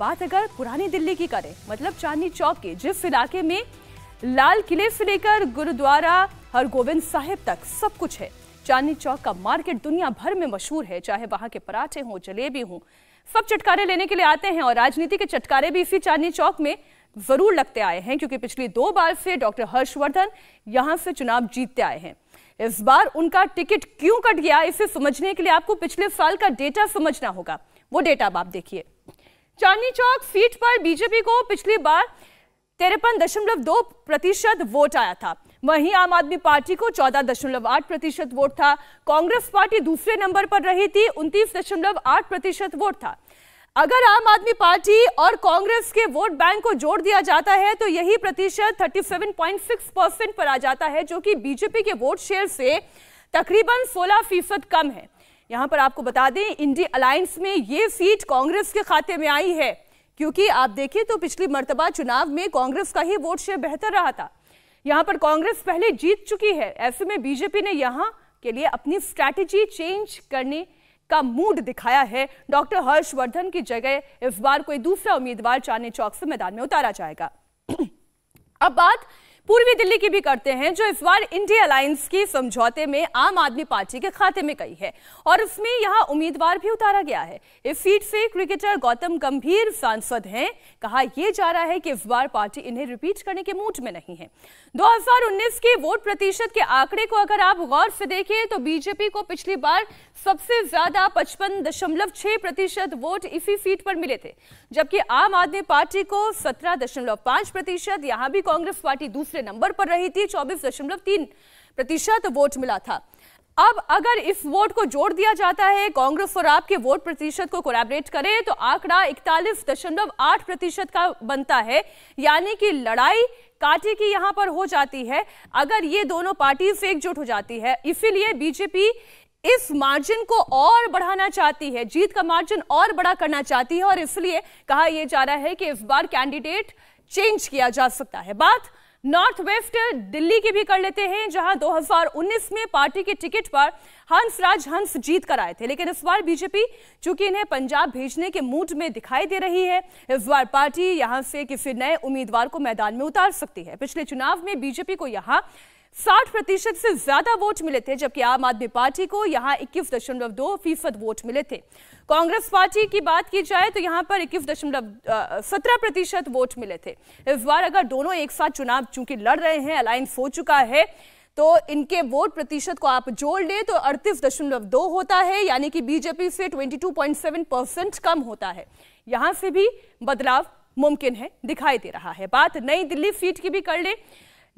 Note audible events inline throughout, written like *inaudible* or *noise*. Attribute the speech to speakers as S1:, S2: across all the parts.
S1: बात अगर पुरानी दिल्ली की करें मतलब चांदनी चौक के जिस इलाके में लाल किले से लेकर गुरुद्वारा हरगोविंद साहिब तक सब कुछ है चांदनी चौक का मार्केट दुनिया भर में मशहूर है चाहे वहां के पराठे हों जलेबी हों सब चटकारे लेने के लिए आते हैं और राजनीति के चटकारे भी इसी चांदनी चौक में जरूर लगते आए हैं क्योंकि पिछली दो बार से डॉक्टर हर्षवर्धन यहाँ से चुनाव जीतते आए हैं इस बार उनका टिकट क्यों कट गया इसे समझने के लिए आपको पिछले साल का डेटा समझना होगा वो डेटा आप देखिए चांदनी चौक सीट पर बीजेपी को पिछली बार तिरपन दशमलव दो प्रतिशत वोट आया था वहीं आम आदमी पार्टी को चौदह दशमलव आठ प्रतिशत वोट था कांग्रेस पार्टी दूसरे नंबर पर रही थी उनतीस दशमलव आठ प्रतिशत वोट था अगर आम आदमी पार्टी और कांग्रेस के वोट बैंक को जोड़ दिया जाता है तो यही प्रतिशत 37.6 परसेंट पर आ जाता है जो कि बीजेपी के वोट शेयर से तकरीबन 16 फीसद कम है यहां पर आपको बता दें इंडी अलायंस में ये सीट कांग्रेस के खाते में आई है क्योंकि आप देखिए तो पिछली मरतबा चुनाव में कांग्रेस का ही वोट शेयर बेहतर रहा था यहाँ पर कांग्रेस पहले जीत चुकी है ऐसे में बीजेपी ने यहां के लिए अपनी स्ट्रैटेजी चेंज करने का मूड दिखाया है डॉक्टर हर्षवर्धन की जगह इस बार कोई दूसरा उम्मीदवार चांदनी चौक से मैदान में उतारा जाएगा *clears throat* अब बात पूर्वी दिल्ली की भी करते हैं जो इस बार इंडिया अलायंस की समझौते में आम आदमी पार्टी के खाते में गई है और उसमें यहाँ उम्मीदवार भी उतारा गया है इस सीट से क्रिकेटर गौतम गंभीर सांसद हैं कहा यह जा रहा है कि इस बार पार्टी इन्हें रिपीट करने के मूड में नहीं है 2019 के वोट प्रतिशत के आंकड़े को अगर आप गौर से देखें तो बीजेपी को पिछली बार सबसे ज्यादा पचपन दशमलव छह प्रतिशत वोट इसी सीट पर मिले थे जबकि आम आदमी पार्टी को सत्रह दशमलव पांच प्रतिशत यहाँ भी कांग्रेस पार्टी दूसरी दूसरे नंबर पर रही थी चौबीस दशमलव तीन प्रतिशत वोट मिला था अब अगर इस वोट को जोड़ दिया जाता है कांग्रेस और आपके वोट प्रतिशत को कोलैबोरेट करें तो आंकड़ा इकतालीस दशमलव आठ प्रतिशत का बनता है यानी कि लड़ाई काटे की यहां पर हो जाती है अगर ये दोनों पार्टी एकजुट हो जाती है इसीलिए बीजेपी इस मार्जिन को और बढ़ाना चाहती है जीत का मार्जिन और बड़ा करना चाहती है और इसलिए कहा यह जा रहा है कि इस बार कैंडिडेट चेंज किया जा सकता है बात नॉर्थ वेस्ट दिल्ली की भी कर लेते हैं जहां 2019 में पार्टी के टिकट पर हंस राज हंस जीत कर आए थे लेकिन इस बार बीजेपी चूंकि इन्हें पंजाब भेजने के मूड में दिखाई दे रही है इस बार पार्टी यहां से किसी नए उम्मीदवार को मैदान में उतार सकती है पिछले चुनाव में बीजेपी को यहां साठ प्रतिशत से ज्यादा वोट मिले थे जबकि आम आदमी पार्टी को यहां इक्कीस दशमलव दो फीसद वोट मिले थे कांग्रेस पार्टी की बात की जाए तो यहां पर इक्कीस दशमलव सत्रह प्रतिशत वोट मिले थे इस बार अगर दोनों एक साथ चुनाव चूंकि लड़ रहे हैं अलायंस हो चुका है तो इनके वोट प्रतिशत को आप जोड़ लें तो अड़तीस दशमलव दो होता है यानी कि बीजेपी से twenty two point seven percent कम होता है यहां से भी बदलाव मुमकिन है दिखाई दे रहा है बात नई दिल्ली सीट की भी कर ले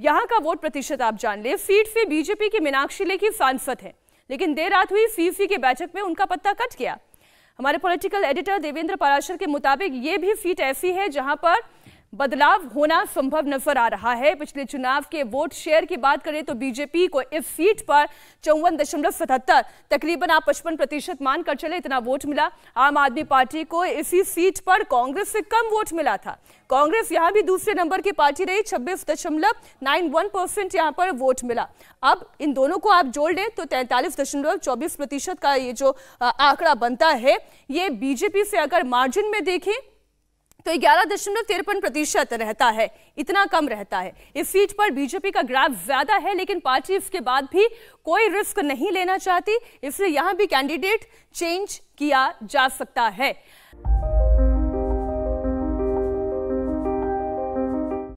S1: यहाँ का वोट प्रतिशत आप जान ले फीट फी बीजेपी की मीनाक्षी लेखी सांसद है लेकिन देर रात हुई फी फी की बैठक में उनका पत्ता कट गया हमारे पॉलिटिकल एडिटर देवेंद्र पराशर के मुताबिक ये भी फीट ऐसी है जहां पर बदलाव होना संभव नजर आ रहा है पिछले चुनाव के वोट शेयर की बात करें तो बीजेपी को इस सीट पर चौवन दशमलव सतहत्तर तकरीबन आप पचपन प्रतिशत मानकर चले इतना वोट मिला आम आदमी पार्टी को इसी सीट पर कांग्रेस से कम वोट मिला था कांग्रेस यहां भी दूसरे नंबर की पार्टी रही छब्बीस दशमलव नाइन वन परसेंट यहाँ पर वोट मिला अब इन दोनों को आप जोड़ लें तो तैंतालीस दशमलव चौबीस प्रतिशत का ये जो आंकड़ा बनता है ये बीजेपी से अगर मार्जिन में देखें तो ग्यारह दशमलव तिरपन प्रतिशत रहता है इतना कम रहता है इस सीट पर बीजेपी का ग्राफ ज्यादा है लेकिन पार्टी इसके बाद भी कोई रिस्क नहीं लेना चाहती इसलिए यहां भी कैंडिडेट चेंज किया जा सकता है